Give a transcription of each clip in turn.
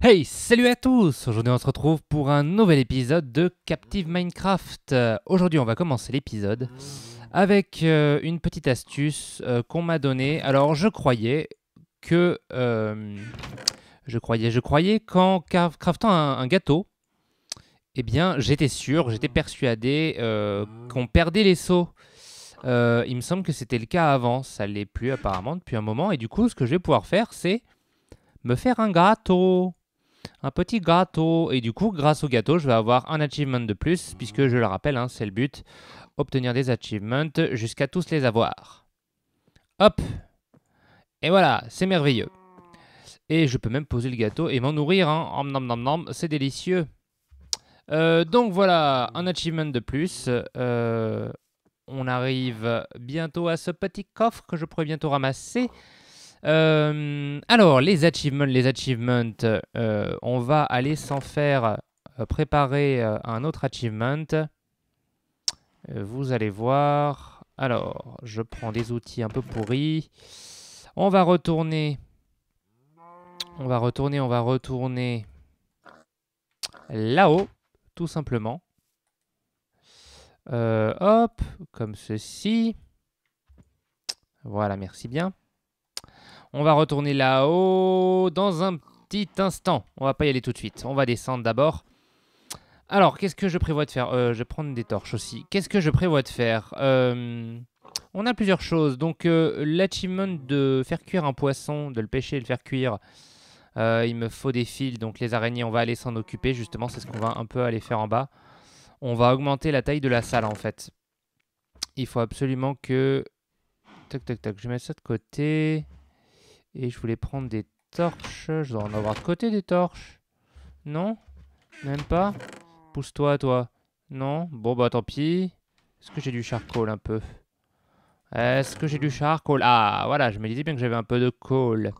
Hey, salut à tous Aujourd'hui on se retrouve pour un nouvel épisode de Captive Minecraft. Euh, aujourd'hui on va commencer l'épisode avec euh, une petite astuce euh, qu'on m'a donnée. Alors je croyais que... je croyais, je croyais qu'en craftant un, gâteau, eh bien j'étais sûr, j'étais persuadé qu'on perdait les sauts. il me semble que c'était le cas avant, ça ne l'est plus apparemment depuis un moment. Et du coup ce que je vais pouvoir faire c'est me faire un gâteau un petit gâteau. Et du coup, grâce au gâteau, je vais avoir un achievement de plus, puisque je le rappelle, hein, c'est le but, obtenir des achievements jusqu'à tous les avoir. Hop Et voilà, c'est merveilleux. Et je peux même poser le gâteau et m'en nourrir. Hein. nom nom c'est délicieux. Euh, donc voilà, un achievement de plus. Euh, on arrive bientôt à ce petit coffre que je pourrais bientôt ramasser. Euh, alors, les achievements, les achievements, euh, on va aller s'en faire euh, préparer un autre achievement. Vous allez voir. Alors, je prends des outils un peu pourris. On va retourner. On va retourner, on va retourner là-haut, tout simplement. hop, comme ceci. Voilà, merci bien. On va retourner là-haut dans un petit instant. On va pas y aller tout de suite. On va descendre d'abord. Alors, qu'est-ce que je prévois de faire euh, Je vais prendre des torches aussi. Qu'est-ce que je prévois de faire euh, On a plusieurs choses. Donc, euh, l'achievement de faire cuire un poisson, de le pêcher et le faire cuire, il me faut des fils. Donc, les araignées, on va aller s'en occuper. Justement, c'est ce qu'on va un peu aller faire en bas. On va augmenter la taille de la salle, en fait. Il faut absolument que... Tac, tac, tac. Je mets ça de côté. Et je voulais prendre des torches. Je dois en avoir de côté des torches. Non Même pas Pousse-toi, toi. Non Bon, bah tant pis. Est-ce que j'ai du charcoal un peu Est-ce que j'ai du charcoal Ah, voilà, je me disais bien que j'avais un peu de coal.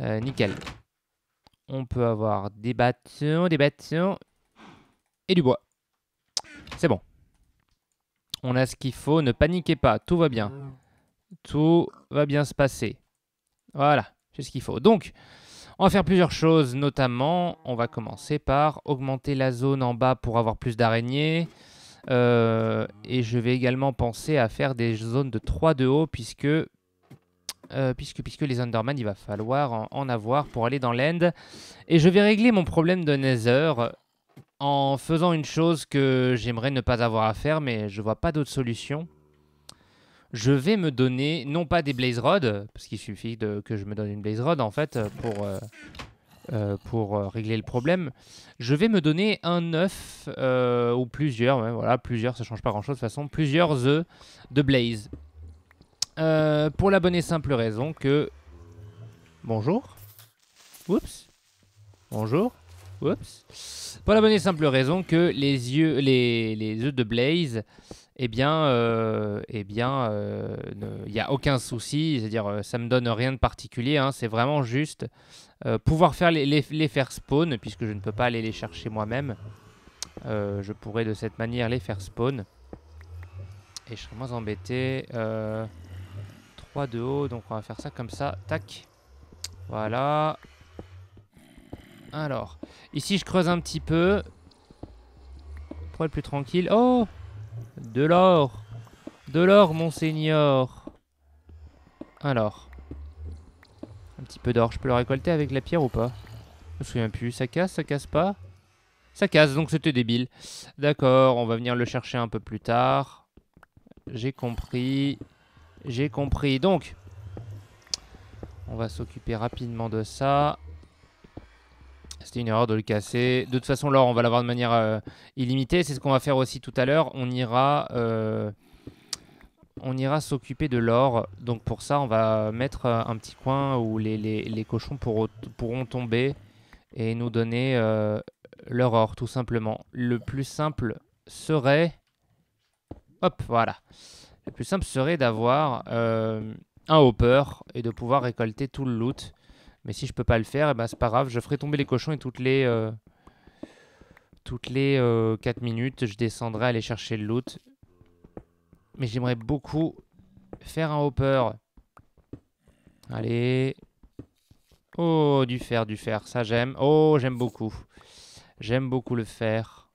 Euh, nickel. On peut avoir des bâtons, des bâtons et du bois. C'est bon. On a ce qu'il faut, ne paniquez pas, tout va bien. Tout va bien se passer. Voilà, c'est ce qu'il faut. Donc, on va faire plusieurs choses, notamment, on va commencer par augmenter la zone en bas pour avoir plus d'araignées. Euh, et je vais également penser à faire des zones de 3 de haut, puisque, euh, puisque, puisque les Underman, il va falloir en, avoir pour aller dans l'End. Et je vais régler mon problème de Nether en faisant une chose que j'aimerais ne pas avoir à faire, mais je vois pas d'autre solution je vais me donner, non pas des Blaze rods, parce qu'il suffit de, que je me donne une Blaze Rod en fait pour, euh, euh, pour euh, régler le problème. Je vais me donner un œuf ou plusieurs, voilà, plusieurs, ça change pas grand chose de toute façon, plusieurs œufs de Blaze. pour la bonne et simple raison que. Bonjour. Oups. Bonjour. Oups. Pour la bonne et simple raison que les yeux, les, les de Blaze eh bien, euh, eh bien, il euh, n'y a aucun souci. C'est-à-dire, euh, ça me donne rien de particulier. Hein. c'est vraiment juste pouvoir faire les, les, faire spawn, puisque je ne peux pas aller les chercher moi-même. je pourrais de cette manière les faire spawn. Et je serais moins embêté. 3 de haut, donc on va faire ça comme ça. Tac. Voilà. Alors, ici je creuse un petit peu. Pour être plus tranquille. Oh de l'or De l'or, monseigneur Alors. Un petit peu d'or. Je peux le récolter avec la pierre ou pas Je me souviens plus. Ça casse, ça casse pas Ça casse, donc c'était débile. D'accord, on va venir le chercher un peu plus tard. J'ai compris. J'ai compris. Donc, on va s'occuper rapidement de ça. C'était une erreur de le casser. De toute façon, l'or, on va l'avoir de manière euh, illimitée. C'est ce qu'on va faire aussi tout à l'heure. On ira, euh, on ira s'occuper de l'or. Donc pour ça, on va mettre euh, un petit coin où les, cochons pourront tomber et nous donner leur or, tout simplement. Le plus simple serait... Hop, voilà. Le plus simple serait d'avoir un hopper et de pouvoir récolter tout le loot. Mais si je peux pas le faire, eh ben, c'est pas grave, je ferai tomber les cochons et toutes les euh, toutes les 4 euh, minutes, je descendrai aller chercher le loot. Mais j'aimerais beaucoup faire un hopper. Allez. Oh, du fer, du fer, ça j'aime. Oh, j'aime beaucoup. J'aime beaucoup le fer.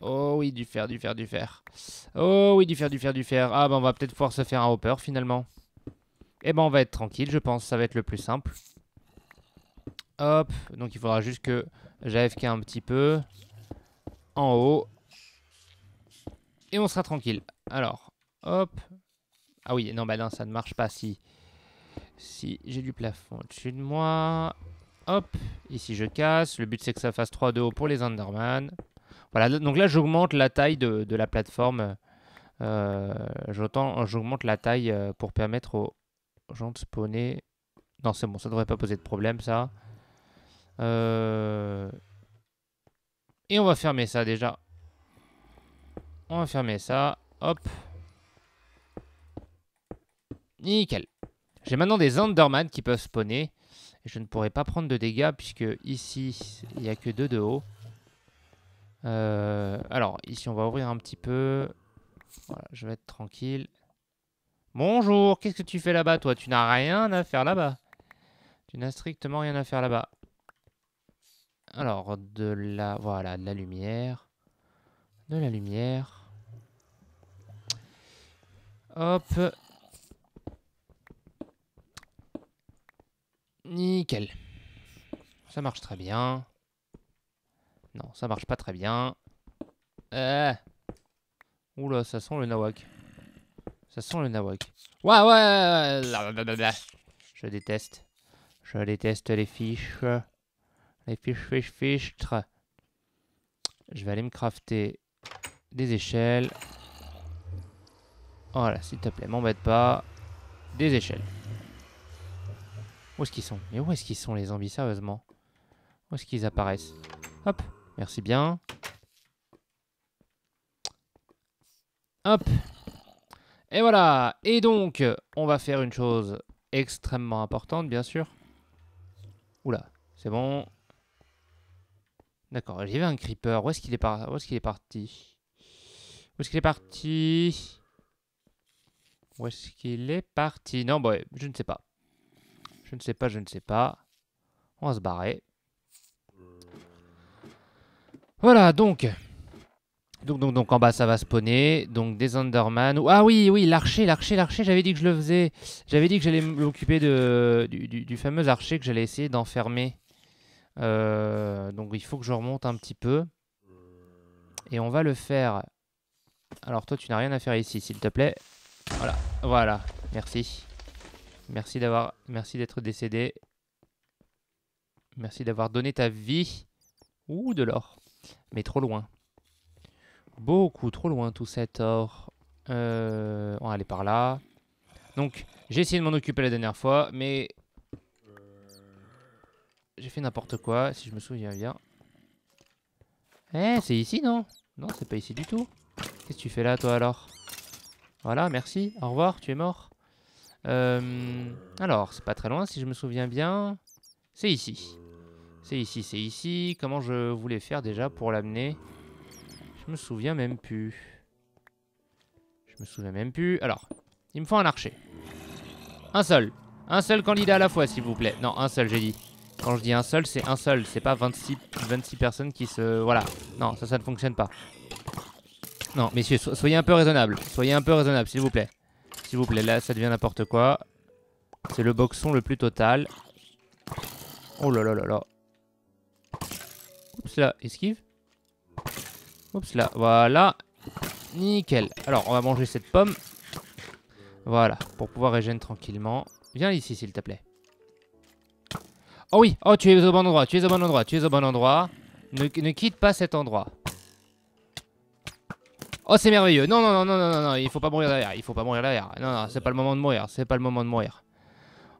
Oh oui, du fer, du fer, du fer. Oh oui, du fer, du fer, du fer. Ah ben on va peut-être pouvoir se faire un hopper finalement. Et eh ben on va être tranquille, je pense, ça va être le plus simple. Hop, donc il faudra juste que j'AFK un petit peu en haut. Et on sera tranquille. Alors, hop. Ah oui, non, bah non, ça ne marche pas si... Si j'ai du plafond au-dessus de moi. Hop, ici je casse. Le but c'est que ça fasse 3 de haut pour les Underman. Voilà, donc là j'augmente la taille de, la plateforme. Euh, j'augmente la taille euh, pour permettre aux, J'en spawner. Non, c'est bon, ça devrait pas poser de problème, ça. Euh, et on va fermer ça déjà. On va fermer ça. Hop. Nickel. J'ai maintenant des Enderman qui peuvent spawner. je ne pourrai pas prendre de dégâts puisque ici, il n'y a que deux de haut. Euh, alors, ici, on va ouvrir un petit peu. Voilà, je vais être tranquille. Bonjour, qu'est-ce que tu fais là-bas, toi Tu n'as rien à faire là-bas. Tu n'as strictement rien à faire là-bas. Alors, de la... Voilà, de la lumière. De la lumière. Hop. Nickel. Ça marche très bien. Non, ça marche pas très bien. Euh. Oula, ça sent le nawak. Ça sent le nawak. Ouais, ouais, Je déteste. Je déteste les fiches. Les fiches, fiches, fiches. Je vais aller me crafter des échelles. Voilà, s'il te plaît, m'embête pas. Des échelles. Où est-ce qu'ils sont Mais où est-ce qu'ils sont les zombies, sérieusement Où est-ce qu'ils apparaissent Hop, merci bien. Hop, et voilà Et donc, on va faire une chose extrêmement importante, bien sûr. Oula, c'est bon. D'accord, y avait un creeper. Où est-ce qu'il est, parti Où est-ce qu'il est parti Où est-ce qu'il est parti Non, bah, je ne sais pas. Je ne sais pas, je ne sais pas. On va se barrer. Voilà, donc... Donc, donc, en bas ça va spawner, donc des Underman Ah oui, oui, l'archer, l'archer, l'archer, j'avais dit que je le faisais. J'avais dit que j'allais m'occuper de, du, fameux archer que j'allais essayer d'enfermer. Euh, donc il faut que je remonte un petit peu. Et on va le faire. Alors toi tu n'as rien à faire ici, s'il te plaît. Voilà, voilà, merci. Merci d'avoir, merci d'être décédé. Merci d'avoir donné ta vie. Ouh, de l'or. Mais trop loin. Beaucoup trop loin tout cet or. Euh, on va aller par là. Donc, j'ai essayé de m'en occuper la dernière fois, mais... J'ai fait n'importe quoi, si je me souviens bien. Eh, c'est ici, non Non, c'est pas ici du tout. Qu'est-ce que tu fais là, toi, alors Voilà, merci, au revoir, tu es mort. Euh, alors, c'est pas très loin, si je me souviens bien. C'est ici. C'est ici, c'est ici. Comment je voulais faire déjà pour l'amener je me souviens même plus. Je me souviens même plus. Alors, il me faut un archer. Un seul. Un seul candidat à la fois, s'il vous plaît. Non, un seul, j'ai dit. Quand je dis un seul, c'est un seul. C'est pas 26, 26 personnes qui se... Voilà. Non, ça, ça ne fonctionne pas. Non, messieurs, soyez un peu raisonnables. Soyez un peu raisonnables, s'il vous plaît. S'il vous plaît, là, ça devient n'importe quoi. C'est le boxon le plus total. Oh là là là là. Oups là, esquive. Oups, là, voilà. Nickel. Alors, on va manger cette pomme. Voilà, pour pouvoir régénérer tranquillement. Viens ici, s'il te plaît. Oh oui, oh, tu es au bon endroit, tu es au bon endroit, tu es au bon endroit. Ne, quitte pas cet endroit. Oh, c'est merveilleux. Non, non, non, non, non, non, il faut pas mourir derrière, il faut pas mourir derrière. Non, non, c'est pas le moment de mourir, c'est pas le moment de mourir.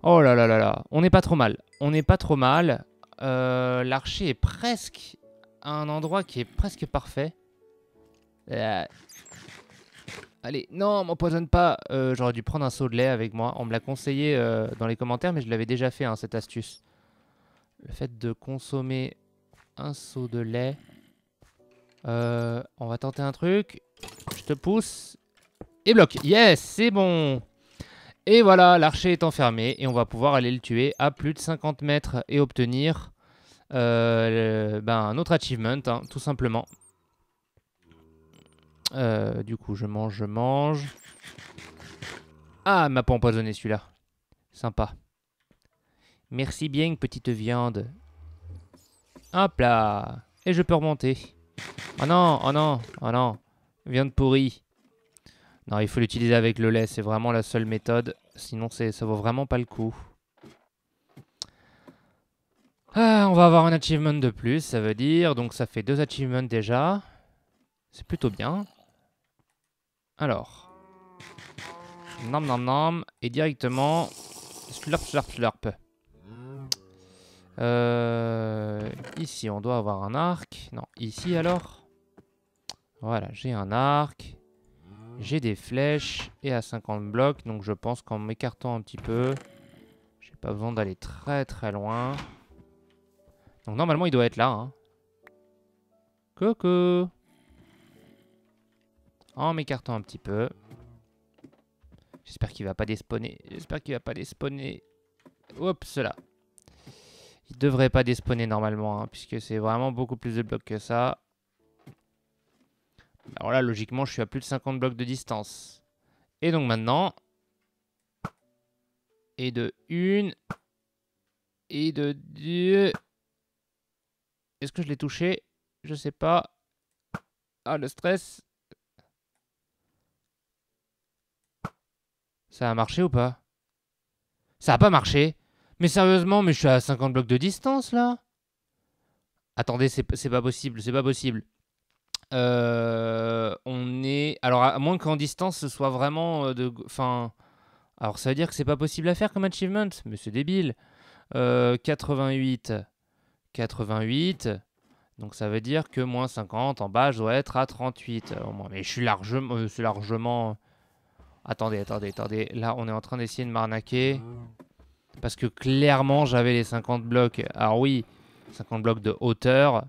Oh là là là là, on n'est pas trop mal. On n'est pas trop mal. Euh, l'archer est presque un endroit qui est presque parfait. Euh, allez, non, m'empoisonne pas. Euh, j'aurais dû prendre un seau de lait avec moi. On me l'a conseillé euh, dans les commentaires, mais je l'avais déjà fait, hein, cette astuce. Le fait de consommer un seau de lait. on va tenter un truc. Je te pousse. Et bloque. Yes, c'est bon. Et voilà, l'archer est enfermé. Et on va pouvoir aller le tuer à plus de 50 mètres et obtenir ben, un autre achievement, hein, tout simplement. Euh, du coup, je mange, je mange. Ah, m'a pas empoisonné celui-là. Sympa. Merci bien, petite viande. Hop là Et je peux remonter. Oh non, oh non, oh non. Viande pourrie. Non, il faut l'utiliser avec le lait, c'est vraiment la seule méthode. Sinon, ça vaut vraiment pas le coup. Ah, on va avoir un achievement de plus, ça veut dire. Donc ça fait deux achievements déjà. C'est plutôt bien. Alors. nom nom nom, Et directement. Slurp slurp slurp. Euh, ici, on doit avoir un arc. Non, ici alors. Voilà, j'ai un arc. J'ai des flèches. Et à 50 blocs. Donc je pense qu'en m'écartant un petit peu. J'ai pas besoin d'aller très très loin. Donc normalement, il doit être là. Hein. Coucou en m'écartant un petit peu. J'espère qu'il va pas despawner. J'espère qu'il va pas despawner. Oups cela. Il devrait pas despawner normalement, hein, puisque c'est vraiment beaucoup plus de blocs que ça. Alors bah, là, logiquement, je suis à plus de 50 blocs de distance. Et donc maintenant... Et de une... Et de deux... Est-ce que je l'ai touché Je sais pas. Ah, le stress. Ça a marché ou pas Ça a pas marché Mais sérieusement, mais je suis à 50 blocs de distance là Attendez, c'est pas possible, c'est pas possible. Euh, on est. Alors, à moins qu'en distance, ce soit vraiment euh, de. Enfin. Alors, ça veut dire que c'est pas possible à faire comme achievement, mais c'est débile. 88. Euh, 88. Donc, ça veut dire que moins 50 en bas, je dois être à 38. Au moins. Mais je suis largement. largement. Attendez, attendez, attendez. Là, on est en train d'essayer de m'arnaquer. Parce que clairement, j'avais les 50 blocs. Alors oui, 50 blocs de hauteur.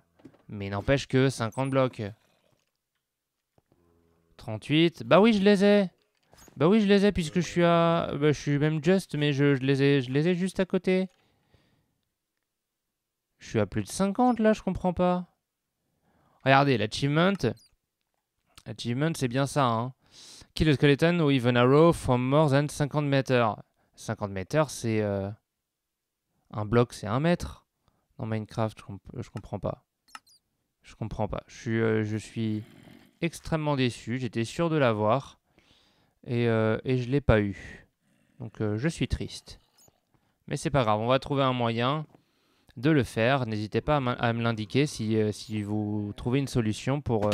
Mais n'empêche que 50 blocs. 38. Bah oui, je les ai. Bah oui, je les ai puisque je suis à... Bah, je suis même juste, mais je, les ai, je les ai juste à côté. Je suis à plus de 50 là, je comprends pas. Regardez, l'achievement. l'achievement c'est bien ça. Hein. Kill a skeleton with even arrow from more than 50 meters. 50 mètres, c'est. Euh, un bloc, c'est un mètre. Dans Minecraft, je, comprends pas. Je comprends pas. Je suis, euh, je suis extrêmement déçu. J'étais sûr de l'avoir. Et, je euh, et, je l'ai pas eu. Donc je suis triste. Mais c'est pas grave, on va trouver un moyen de le faire. N'hésitez pas à, me l'indiquer si, si, vous trouvez une solution pour,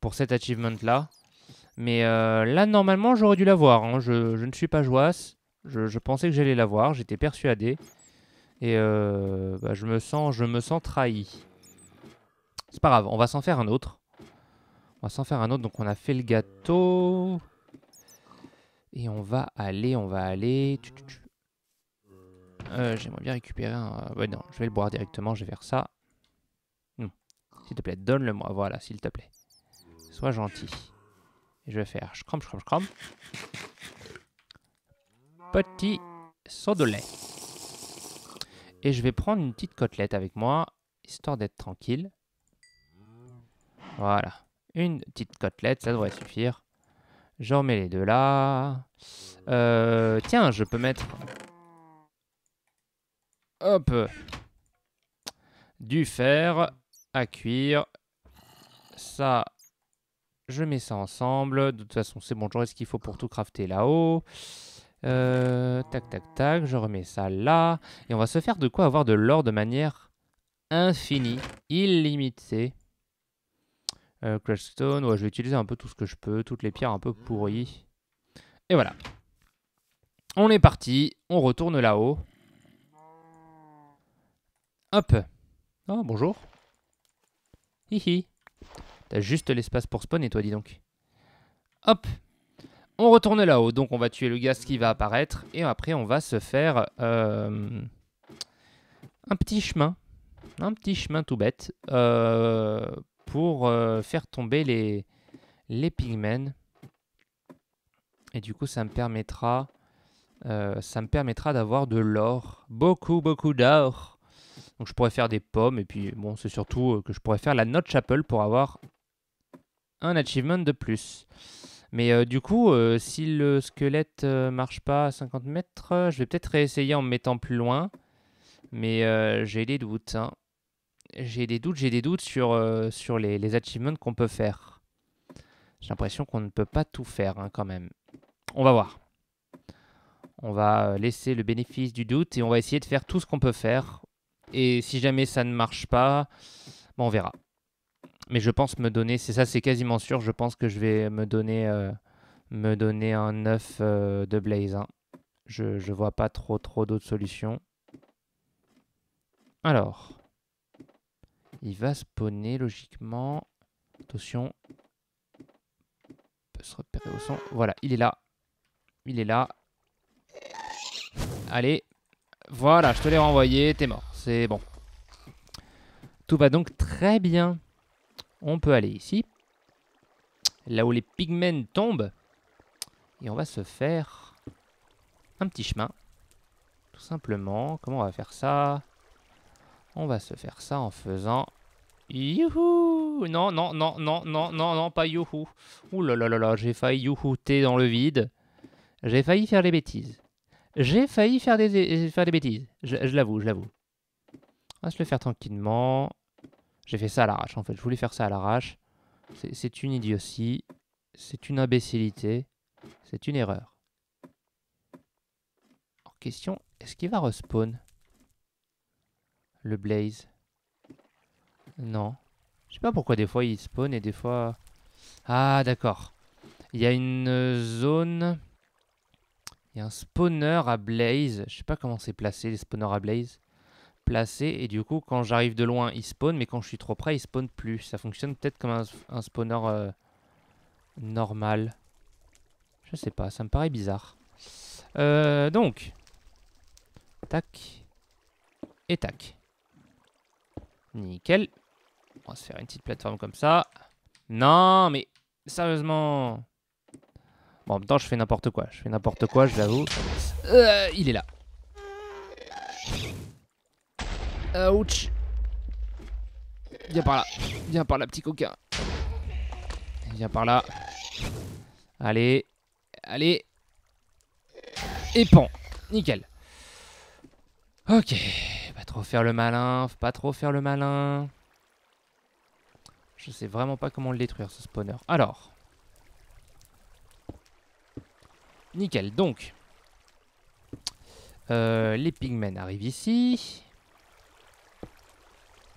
pour cet achievement-là. Mais euh, là, normalement, j'aurais dû l'avoir. Hein. Je, ne suis pas joasse. Je, pensais que j'allais l'avoir. J'étais persuadé. Et euh, bah, je, me sens, je me sens trahi. C'est pas grave. On va s'en faire un autre. On va s'en faire un autre. Donc, on a fait le gâteau. Et on va aller, on va aller. Euh, j'aimerais bien récupérer un... non, je vais le boire directement. Je vais faire ça. S'il te plaît, donne-le-moi. Voilà, s'il te plaît. Sois gentil je vais faire scrum, scrum, scrum. Petit saut de lait. Et je vais prendre une petite côtelette avec moi, histoire d'être tranquille. Voilà. Une petite côtelette, ça devrait suffire. J'en mets les deux là. Euh, tiens, je peux mettre... Hop. Du fer à cuire. Ça, je mets ça ensemble. De toute façon, c'est bon, j'aurai ce qu'il faut pour tout crafter là-haut. Euh, tac, tac, tac. Je remets ça là. Et on va se faire de quoi avoir de l'or de manière infinie, illimitée. Euh, Crashstone, ouais, je vais utiliser un peu tout ce que je peux, toutes les pierres un peu pourries. Et voilà. On est parti, on retourne là-haut. Hop. Oh, bonjour. Hihi. T'as juste l'espace pour spawn et toi, dis donc. Hop On retourne là-haut. Donc, on va tuer le gaz qui va apparaître. Et après, on va se faire euh, un petit chemin. Un petit chemin tout bête. Euh, pour euh, faire tomber les, les pigmen. Et du coup, ça me permettra... ça me permettra d'avoir de l'or. Beaucoup, beaucoup d'or. Donc je pourrais faire des pommes et puis bon c'est surtout que je pourrais faire la note chapel pour avoir un achievement de plus. Mais euh, du coup, euh, si le squelette euh, marche pas à 50 mètres, je vais peut-être réessayer en me mettant plus loin. Mais j'ai des doutes. Hein. J'ai des doutes, j'ai des doutes sur, sur les, les achievements qu'on peut faire. J'ai l'impression qu'on ne peut pas tout faire hein, quand même. On va voir. On va laisser le bénéfice du doute et on va essayer de faire tout ce qu'on peut faire. Et si jamais ça ne marche pas, ben, on verra mais je pense me donner, c'est ça, c'est quasiment sûr, je pense que je vais me donner, euh, me donner un 9 euh, de Blaze. Je ne vois pas trop, trop d'autres solutions. Alors, il va spawner logiquement. Attention, peut se repérer au son. Voilà, il est là. Il est là. Allez, voilà, je te l'ai renvoyé, t'es mort, c'est bon. Tout va donc très bien. On peut aller ici, là où les pigments tombent, et on va se faire un petit chemin. Tout simplement, comment on va faire ça On va se faire ça en faisant... Youhou Non, non, non, non, non, non, non, pas youhou. Ouh là là là là, j'ai failli youhouter dans le vide. J'ai failli faire des bêtises. J'ai failli faire des, faire des bêtises. Je l'avoue, je l'avoue. On va se le faire tranquillement. J'ai fait ça à l'arrache, en fait. Je voulais faire ça à l'arrache. C'est une idiotie. C'est une imbécilité. C'est une erreur. En question, est-ce qu'il va respawn Le blaze Non. Je sais pas pourquoi des fois il spawn et des fois... Ah, d'accord. Il y a une zone... Il y a un spawner à blaze. Je sais pas comment c'est placé, les spawners à blaze placé et du coup quand j'arrive de loin il spawn mais quand je suis trop près il spawn plus. Ça fonctionne peut-être comme un, spawner euh, normal. Je sais pas, ça me paraît bizarre. Euh, donc, tac et tac. Nickel. On va se faire une petite plateforme comme ça. Non mais sérieusement... Bon, en même temps je fais n'importe quoi, je fais n'importe quoi je l'avoue. Euh, il est là. Euh, ouch. Viens par là. Viens par là, petit coquin. Viens par là. Allez. Allez. Et pan. Nickel. Ok. Pas trop faire le malin. pas trop faire le malin. Je sais vraiment pas comment le détruire, ce spawner. Alors. Nickel. Donc. Euh, les pigmen arrivent ici.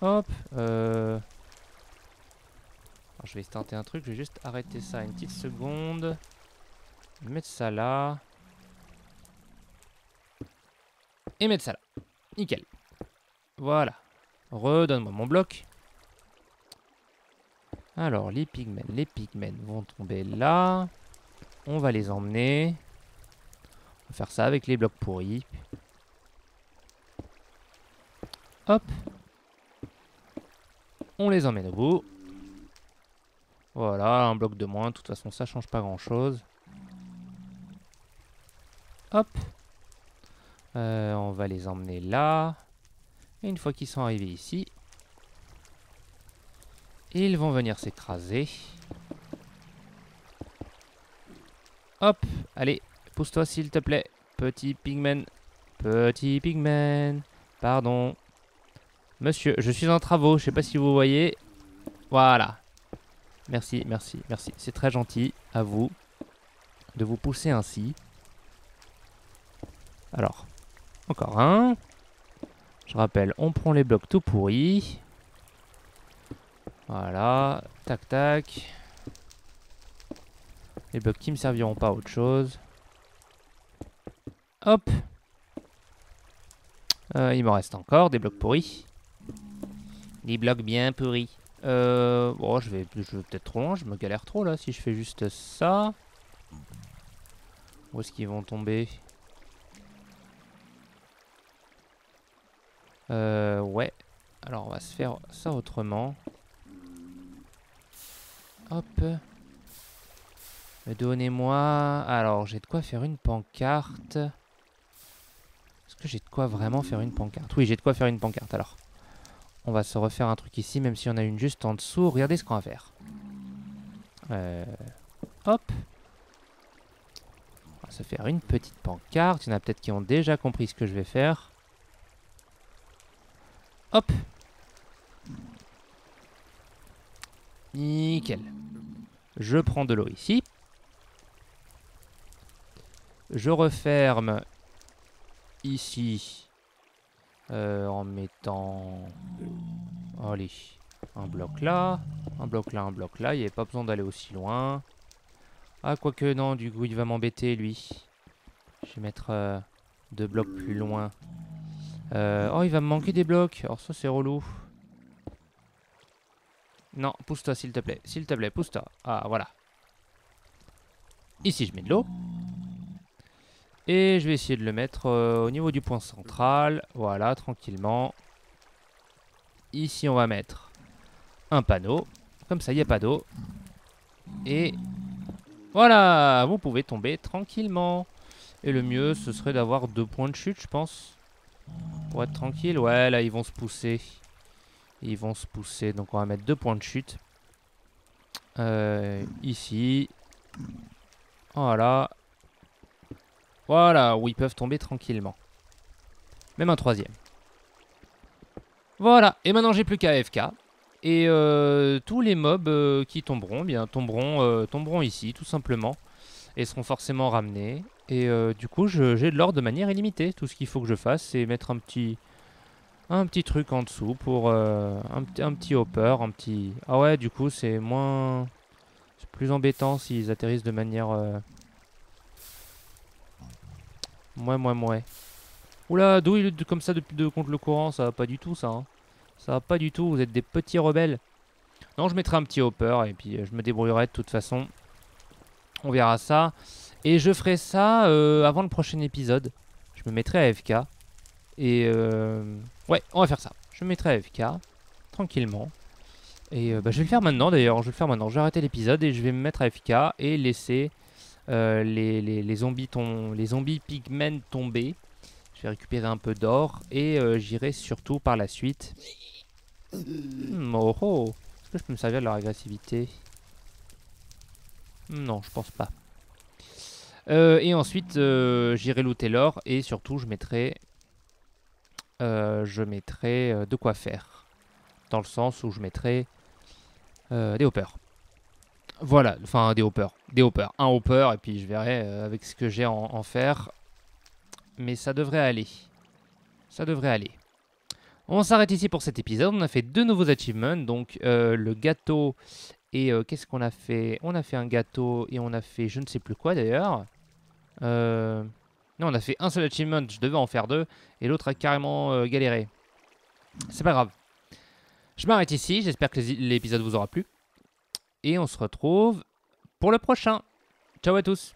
Hop. Euh... je vais tenter un truc. Je vais juste arrêter ça une petite seconde. Mettre ça là. Et mettre ça là. Nickel. Voilà. Redonne-moi mon bloc. Alors, les pigmen, les pigmen vont tomber là. On va les emmener. On va faire ça avec les blocs pourris. Hop on les emmène au bout. Voilà, un bloc de moins. De toute façon, ça change pas grand-chose. Hop. Euh, on va les emmener là. Et une fois qu'ils sont arrivés ici, ils vont venir s'écraser. Hop, allez, pousse-toi s'il te plaît. Petit pigman. Petit pigman. Pardon. Monsieur, je suis en travaux, je sais pas si vous voyez. Voilà. Merci, merci, merci. C'est très gentil à vous de vous pousser ainsi. Alors, encore un. Je rappelle, on prend les blocs tout pourris. Voilà, tac tac. Les blocs qui me serviront pas à autre chose. Hop. Euh, il me reste encore des blocs pourris. Des blocs bien pourris. Euh, bon, oh, je vais, peut-être trop loin, je me galère trop là si je fais juste ça. Où est-ce qu'ils vont tomber Euh, ouais. Alors on va se faire ça autrement. Hop. Donnez-moi... Alors j'ai de quoi faire une pancarte. Est-ce que j'ai de quoi vraiment faire une pancarte Oui, j'ai de quoi faire une pancarte alors. On va se refaire un truc ici, même si on a une juste en dessous. Regardez ce qu'on va faire. Euh, hop. On va se faire une petite pancarte. Il y en a peut-être qui ont déjà compris ce que je vais faire. Hop. Nickel. Je prends de l'eau ici. Je referme ici euh, en mettant... Allez, un bloc là, un bloc là, un bloc là. Il n'y avait pas besoin d'aller aussi loin. Ah, quoique non, du coup, il va m'embêter, lui. Je vais mettre euh, deux blocs plus loin. Euh, oh, il va me manquer des blocs. Alors ça, c'est relou. Non, pousse-toi, s'il te plaît. S'il te plaît, pousse-toi. Ah, voilà. Ici, je mets de l'eau. Et je vais essayer de le mettre euh, au niveau du point central. Voilà, tranquillement. Ici, on va mettre un panneau. Comme ça, il n'y a pas d'eau. Et voilà, vous pouvez tomber tranquillement. Et le mieux, ce serait d'avoir deux points de chute, je pense. Pour être tranquille. Ouais, là, ils vont se pousser. Ils vont se pousser. Donc, on va mettre deux points de chute. Euh, ici. Voilà. Voilà, où ils peuvent tomber tranquillement. Même un troisième. Voilà, et maintenant j'ai plus qu'à FK. Et euh, tous les mobs euh, qui tomberont, eh bien tomberont, euh, tomberont ici, tout simplement. Et seront forcément ramenés. Et du coup, j'ai de l'or de manière illimitée. Tout ce qu'il faut que je fasse, c'est mettre un petit, un petit truc en dessous pour un, un petit hopper, un petit... Ah ouais, du coup, c'est moins... C'est plus embêtant s'ils atterrissent de manière Mouais, mouais, mouais. Oula, d'où il lutte comme ça de, contre le courant Ça va pas du tout, ça. Hein. Ça va pas du tout, vous êtes des petits rebelles. Non, je mettrai un petit hopper et puis euh, je me débrouillerai de toute façon. On verra ça. Et je ferai ça euh, avant le prochain épisode. Je me mettrai à FK. Et euh, ouais, on va faire ça. Je me mettrai à FK, tranquillement. Et bah, je vais le faire maintenant d'ailleurs, je vais le faire maintenant. Je vais arrêter l'épisode et je vais me mettre à FK et laisser euh, les, zombies les zombies pigmen tombés. Je vais récupérer un peu d'or et euh, j'irai surtout par la suite. Hmm, oh, oh, Est-ce que je peux me servir de leur agressivité Non, je pense pas. Euh, et ensuite, j'irai looter l'or et surtout, je mettrai, je mettrai de quoi faire. Dans le sens où je mettrai des hoppers. Voilà, enfin des hoppers. Des hoppers. Un hopper, et puis je verrai euh, avec ce que j'ai en, en faire. Mais ça devrait aller. Ça devrait aller. On s'arrête ici pour cet épisode. On a fait deux nouveaux achievements. Donc euh, le gâteau et euh, qu'est-ce qu'on a fait On a fait un gâteau et on a fait je ne sais plus quoi d'ailleurs. Non, on a fait un seul achievement. Je devais en faire deux. Et l'autre a carrément galéré. C'est pas grave. Je m'arrête ici. J'espère que l'épisode vous aura plu et on se retrouve pour le prochain. Ciao à tous